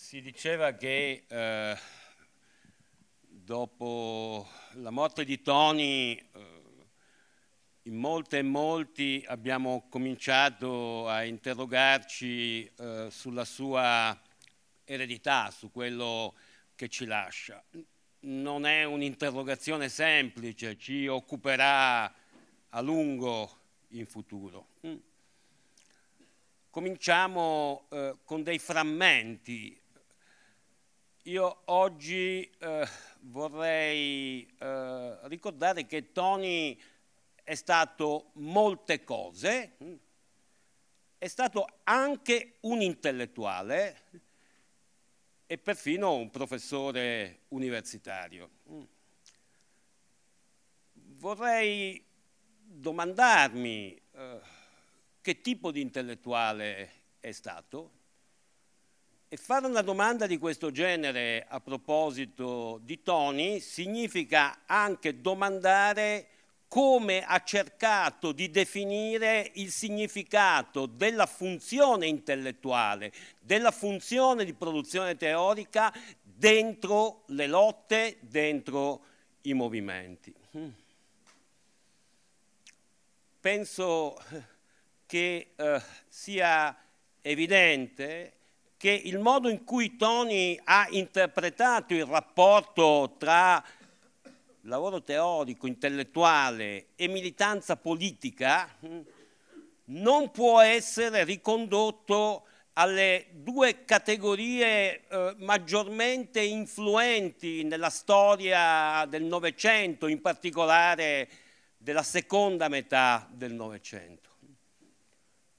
Si diceva che eh, dopo la morte di Tony eh, in molte e molti abbiamo cominciato a interrogarci eh, sulla sua eredità, su quello che ci lascia. Non è un'interrogazione semplice, ci occuperà a lungo in futuro. Mm. Cominciamo eh, con dei frammenti io oggi eh, vorrei eh, ricordare che Tony è stato molte cose, è stato anche un intellettuale e perfino un professore universitario. Vorrei domandarmi eh, che tipo di intellettuale è stato e fare una domanda di questo genere a proposito di Tony significa anche domandare come ha cercato di definire il significato della funzione intellettuale, della funzione di produzione teorica dentro le lotte, dentro i movimenti. Mm. Penso che eh, sia evidente che il modo in cui Tony ha interpretato il rapporto tra lavoro teorico, intellettuale e militanza politica non può essere ricondotto alle due categorie eh, maggiormente influenti nella storia del Novecento, in particolare della seconda metà del Novecento.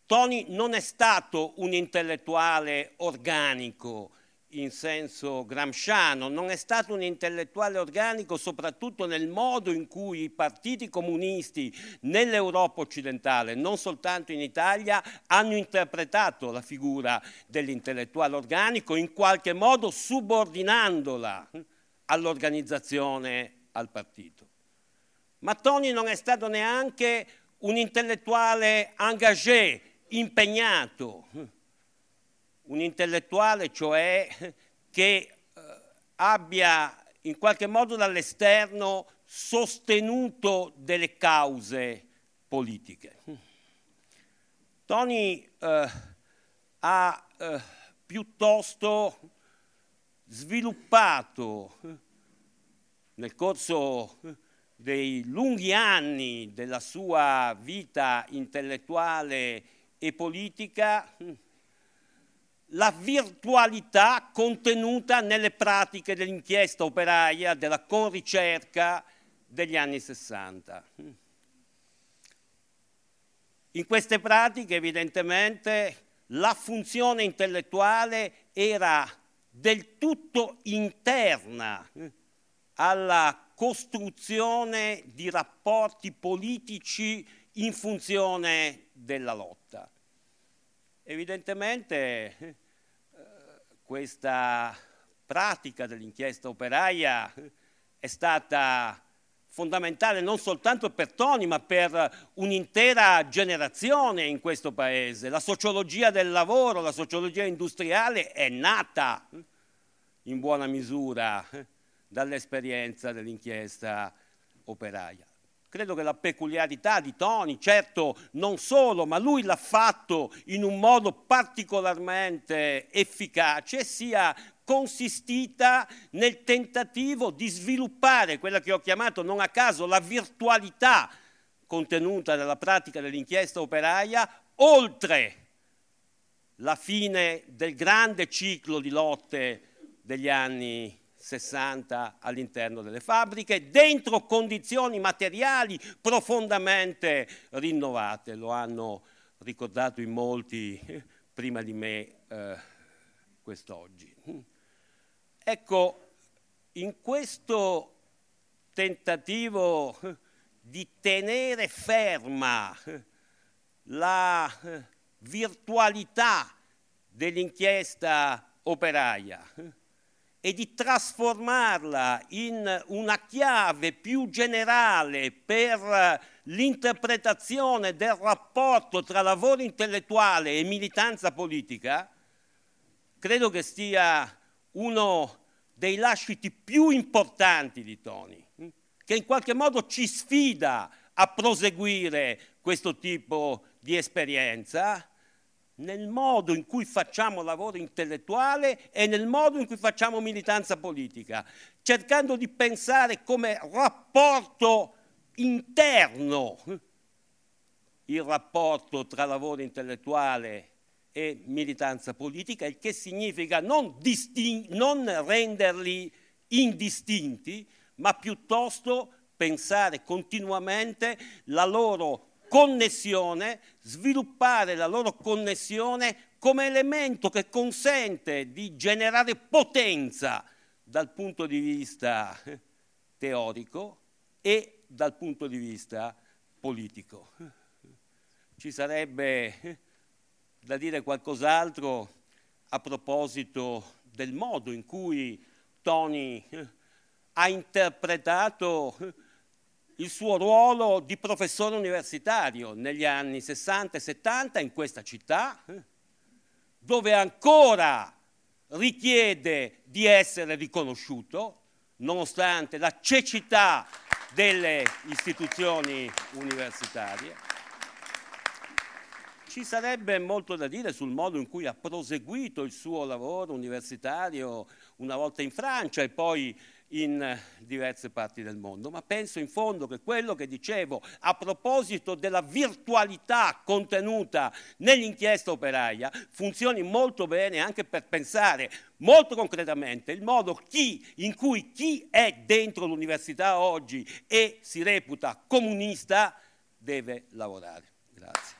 Tony non è stato un intellettuale organico in senso gramsciano, non è stato un intellettuale organico soprattutto nel modo in cui i partiti comunisti nell'Europa occidentale, non soltanto in Italia, hanno interpretato la figura dell'intellettuale organico in qualche modo subordinandola all'organizzazione, al partito. Ma Tony non è stato neanche un intellettuale engagé, impegnato, un intellettuale cioè che eh, abbia in qualche modo dall'esterno sostenuto delle cause politiche. Tony eh, ha eh, piuttosto sviluppato nel corso dei lunghi anni della sua vita intellettuale e politica la virtualità contenuta nelle pratiche dell'inchiesta operaia, della conricerca degli anni 60. In queste pratiche evidentemente la funzione intellettuale era del tutto interna eh, alla costruzione di rapporti politici in funzione della lotta. Evidentemente eh, questa pratica dell'inchiesta operaia è stata fondamentale non soltanto per Toni ma per un'intera generazione in questo paese. La sociologia del lavoro, la sociologia industriale è nata in buona misura dall'esperienza dell'inchiesta operaia. Credo che la peculiarità di Tony, certo non solo, ma lui l'ha fatto in un modo particolarmente efficace, sia consistita nel tentativo di sviluppare quella che ho chiamato non a caso la virtualità contenuta nella pratica dell'inchiesta operaia, oltre la fine del grande ciclo di lotte degli anni 60 all'interno delle fabbriche, dentro condizioni materiali profondamente rinnovate, lo hanno ricordato in molti prima di me eh, quest'oggi. Ecco, in questo tentativo di tenere ferma la virtualità dell'inchiesta operaia, e di trasformarla in una chiave più generale per l'interpretazione del rapporto tra lavoro intellettuale e militanza politica, credo che sia uno dei lasciti più importanti di Tony, che in qualche modo ci sfida a proseguire questo tipo di esperienza nel modo in cui facciamo lavoro intellettuale e nel modo in cui facciamo militanza politica, cercando di pensare come rapporto interno il rapporto tra lavoro intellettuale e militanza politica, il che significa non, non renderli indistinti, ma piuttosto pensare continuamente la loro connessione, sviluppare la loro connessione come elemento che consente di generare potenza dal punto di vista teorico e dal punto di vista politico. Ci sarebbe da dire qualcos'altro a proposito del modo in cui Tony ha interpretato il suo ruolo di professore universitario negli anni 60 e 70 in questa città, dove ancora richiede di essere riconosciuto, nonostante la cecità delle istituzioni universitarie. Ci sarebbe molto da dire sul modo in cui ha proseguito il suo lavoro universitario una volta in Francia e poi in eh, diverse parti del mondo, ma penso in fondo che quello che dicevo a proposito della virtualità contenuta nell'inchiesta operaia funzioni molto bene anche per pensare molto concretamente il modo chi, in cui chi è dentro l'università oggi e si reputa comunista deve lavorare. Grazie.